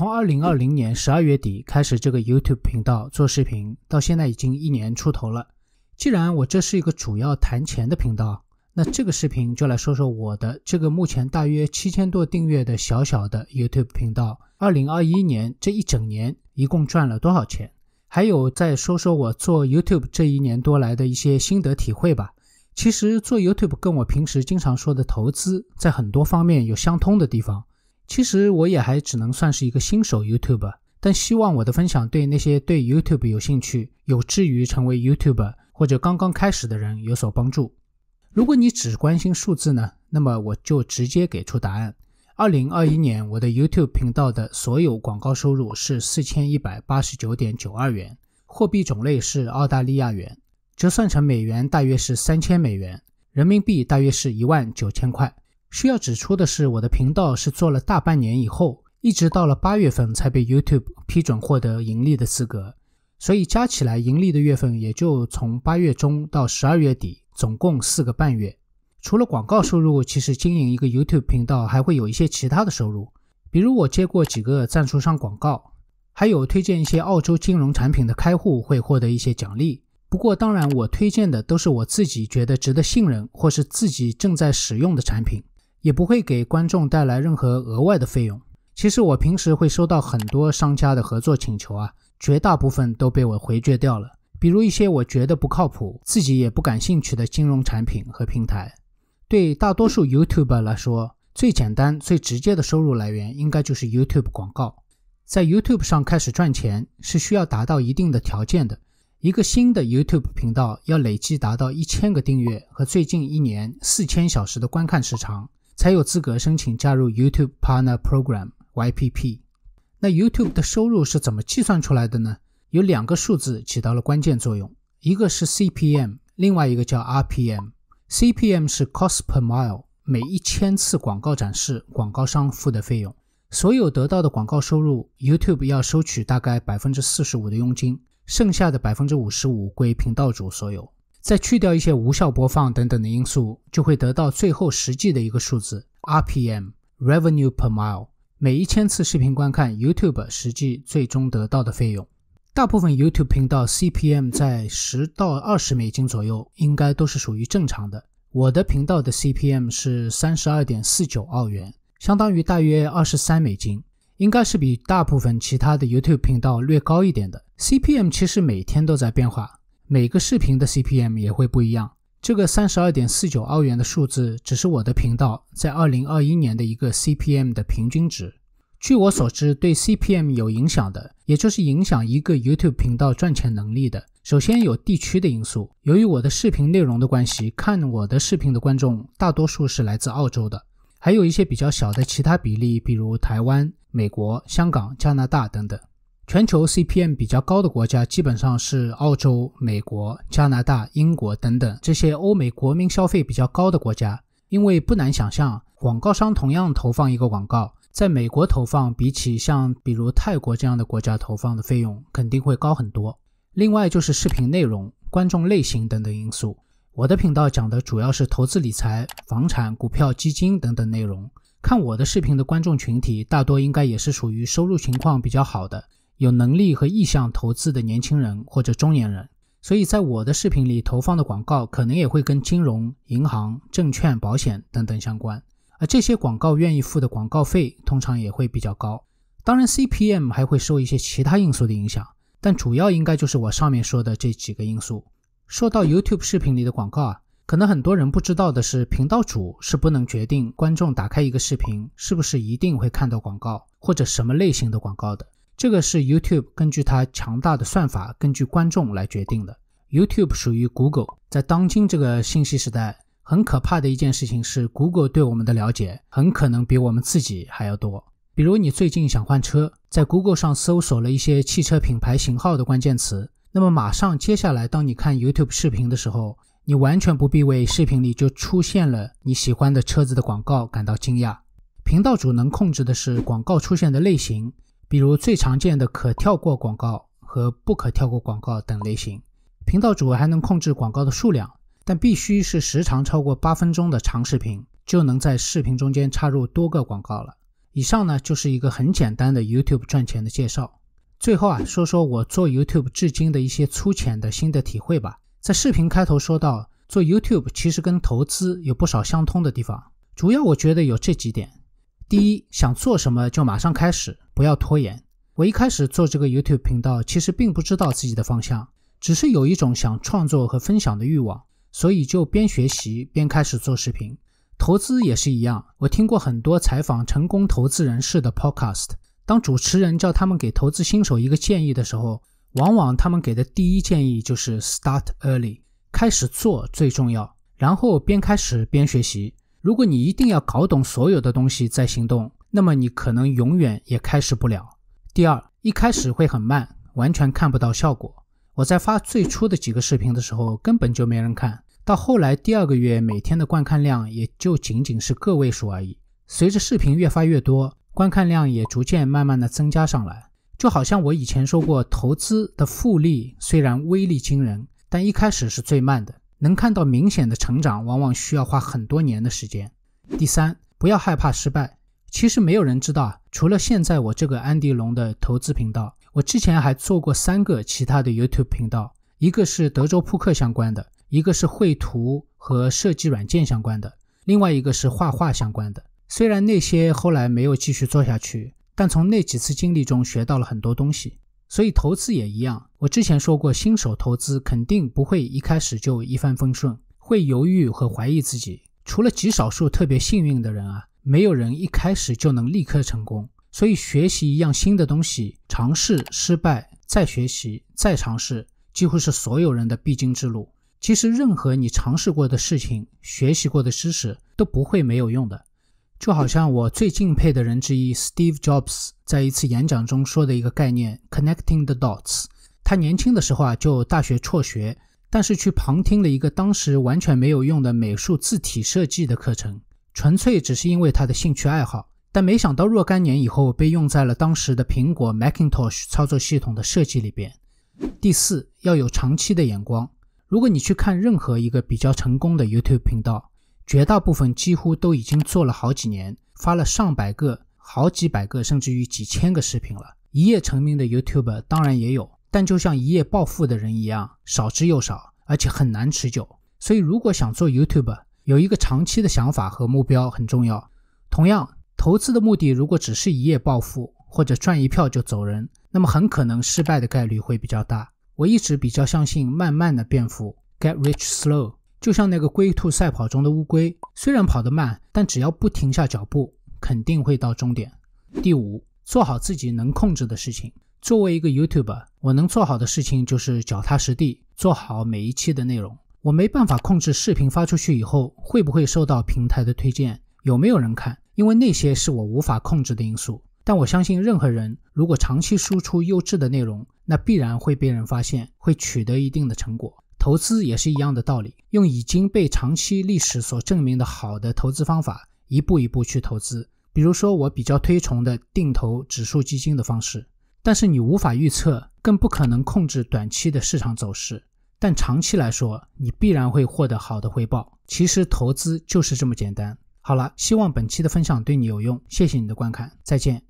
从二零二零年十二月底开始，这个 YouTube 频道做视频，到现在已经一年出头了。既然我这是一个主要谈钱的频道，那这个视频就来说说我的这个目前大约七千多订阅的小小的 YouTube 频道，二零二一年这一整年一共赚了多少钱？还有再说说我做 YouTube 这一年多来的一些心得体会吧。其实做 YouTube 跟我平时经常说的投资，在很多方面有相通的地方。其实我也还只能算是一个新手 YouTube，但希望我的分享对那些对 YouTube 有兴趣、有志于成为 YouTube 或者刚刚开始的人有所帮助。如果你只关心数字呢，那么我就直接给出答案：二零二一年我的 YouTube 频道的所有广告收入是四千一百八十九点九二元，货币种类是澳大利亚元，折算成美元大约是三千美元，人民币大约是一万九千块。需要指出的是，我的频道是做了大半年以后，一直到了八月份才被 YouTube 批准获得盈利的资格，所以加起来盈利的月份也就从八月中到十二月底，总共四个半月。除了广告收入，其实经营一个 YouTube 频道还会有一些其他的收入，比如我接过几个赞助商广告，还有推荐一些澳洲金融产品的开户会获得一些奖励。不过当然，我推荐的都是我自己觉得值得信任或是自己正在使用的产品。也不会给观众带来任何额外的费用。其实我平时会收到很多商家的合作请求啊，绝大部分都被我回绝掉了。比如一些我觉得不靠谱、自己也不感兴趣的金融产品和平台。对大多数 YouTube 来说，最简单、最直接的收入来源应该就是 YouTube 广告。在 YouTube 上开始赚钱是需要达到一定的条件的。一个新的 YouTube 频道要累计达到一千个订阅和最近一年四千小时的观看时长。才有资格申请加入 YouTube Partner Program (YPP)。那 YouTube 的收入是怎么计算出来的呢？有两个数字起到了关键作用，一个是 CPM，另外一个叫 RPM。CPM 是 Cost per Mile，每一千次广告展示，广告商付的费用。所有得到的广告收入，YouTube 要收取大概百分之四十五的佣金，剩下的百分之五十五归频道主所有。再去掉一些无效播放等等的因素，就会得到最后实际的一个数字。RPM Revenue per mile，每一千次视频观看，YouTube 实际最终得到的费用。大部分 YouTube 频道 CPM 在十到二十美金左右，应该都是属于正常的。我的频道的 CPM 是三十二点四九澳元，相当于大约二十三美金，应该是比大部分其他的 YouTube 频道略高一点的。CPM 其实每天都在变化。每个视频的 CPM 也会不一样。这个三十二点四九澳元的数字只是我的频道在二零二一年的一个 CPM 的平均值。据我所知，对 CPM 有影响的，也就是影响一个 YouTube 频道赚钱能力的，首先有地区的因素。由于我的视频内容的关系，看我的视频的观众大多数是来自澳洲的，还有一些比较小的其他比例，比如台湾、美国、香港、加拿大等等。全球 CPM 比较高的国家基本上是澳洲、美国、加拿大、英国等等这些欧美国民消费比较高的国家，因为不难想象，广告商同样投放一个广告，在美国投放，比起像比如泰国这样的国家投放的费用肯定会高很多。另外就是视频内容、观众类型等等因素。我的频道讲的主要是投资理财、房产、股票、基金等等内容，看我的视频的观众群体大多应该也是属于收入情况比较好的。有能力和意向投资的年轻人或者中年人，所以在我的视频里投放的广告可能也会跟金融、银行、证券、保险等等相关，而这些广告愿意付的广告费通常也会比较高。当然，CPM 还会受一些其他因素的影响，但主要应该就是我上面说的这几个因素。说到 YouTube 视频里的广告啊，可能很多人不知道的是，频道主是不能决定观众打开一个视频是不是一定会看到广告或者什么类型的广告的。这个是 YouTube 根据它强大的算法，根据观众来决定的。YouTube 属于 Google，在当今这个信息时代，很可怕的一件事情是，Google 对我们的了解很可能比我们自己还要多。比如你最近想换车，在 Google 上搜索了一些汽车品牌型号的关键词，那么马上接下来，当你看 YouTube 视频的时候，你完全不必为视频里就出现了你喜欢的车子的广告感到惊讶。频道主能控制的是广告出现的类型。比如最常见的可跳过广告和不可跳过广告等类型，频道主还能控制广告的数量，但必须是时长超过八分钟的长视频，就能在视频中间插入多个广告了。以上呢，就是一个很简单的 YouTube 赚钱的介绍。最后啊，说说我做 YouTube 至今的一些粗浅的心得体会吧。在视频开头说到，做 YouTube 其实跟投资有不少相通的地方，主要我觉得有这几点：第一，想做什么就马上开始。不要拖延。我一开始做这个 YouTube 频道，其实并不知道自己的方向，只是有一种想创作和分享的欲望，所以就边学习边开始做视频。投资也是一样，我听过很多采访成功投资人士的 Podcast。当主持人叫他们给投资新手一个建议的时候，往往他们给的第一建议就是 “Start early”，开始做最重要。然后边开始边学习。如果你一定要搞懂所有的东西再行动。那么你可能永远也开始不了。第二，一开始会很慢，完全看不到效果。我在发最初的几个视频的时候，根本就没人看到。后来第二个月每天的观看量也就仅仅是个位数而已。随着视频越发越多，观看量也逐渐慢慢的增加上来。就好像我以前说过，投资的复利虽然威力惊人，但一开始是最慢的，能看到明显的成长，往往需要花很多年的时间。第三，不要害怕失败。其实没有人知道啊，除了现在我这个安迪龙的投资频道，我之前还做过三个其他的 YouTube 频道，一个是德州扑克相关的，一个是绘图和设计软件相关的，另外一个是画画相关的。虽然那些后来没有继续做下去，但从那几次经历中学到了很多东西。所以投资也一样，我之前说过，新手投资肯定不会一开始就一帆风顺，会犹豫和怀疑自己，除了极少数特别幸运的人啊。没有人一开始就能立刻成功，所以学习一样新的东西，尝试失败，再学习，再尝试，几乎是所有人的必经之路。其实，任何你尝试过的事情，学习过的知识都不会没有用的。就好像我最敬佩的人之一 Steve Jobs 在一次演讲中说的一个概念：“Connecting the dots。”他年轻的时候啊，就大学辍学，但是去旁听了一个当时完全没有用的美术字体设计的课程。纯粹只是因为他的兴趣爱好，但没想到若干年以后被用在了当时的苹果 Macintosh 操作系统的设计里边。第四，要有长期的眼光。如果你去看任何一个比较成功的 YouTube 频道，绝大部分几乎都已经做了好几年，发了上百个、好几百个甚至于几千个视频了。一夜成名的 YouTube 当然也有，但就像一夜暴富的人一样，少之又少，而且很难持久。所以，如果想做 YouTube，有一个长期的想法和目标很重要。同样，投资的目的如果只是一夜暴富或者赚一票就走人，那么很可能失败的概率会比较大。我一直比较相信慢慢的变富，get rich slow。就像那个龟兔赛跑中的乌龟，虽然跑得慢，但只要不停下脚步，肯定会到终点。第五，做好自己能控制的事情。作为一个 YouTuber，我能做好的事情就是脚踏实地，做好每一期的内容。我没办法控制视频发出去以后会不会受到平台的推荐，有没有人看，因为那些是我无法控制的因素。但我相信，任何人如果长期输出优质的内容，那必然会被人发现，会取得一定的成果。投资也是一样的道理，用已经被长期历史所证明的好的投资方法，一步一步去投资。比如说，我比较推崇的定投指数基金的方式，但是你无法预测，更不可能控制短期的市场走势。但长期来说，你必然会获得好的回报。其实投资就是这么简单。好了，希望本期的分享对你有用，谢谢你的观看，再见。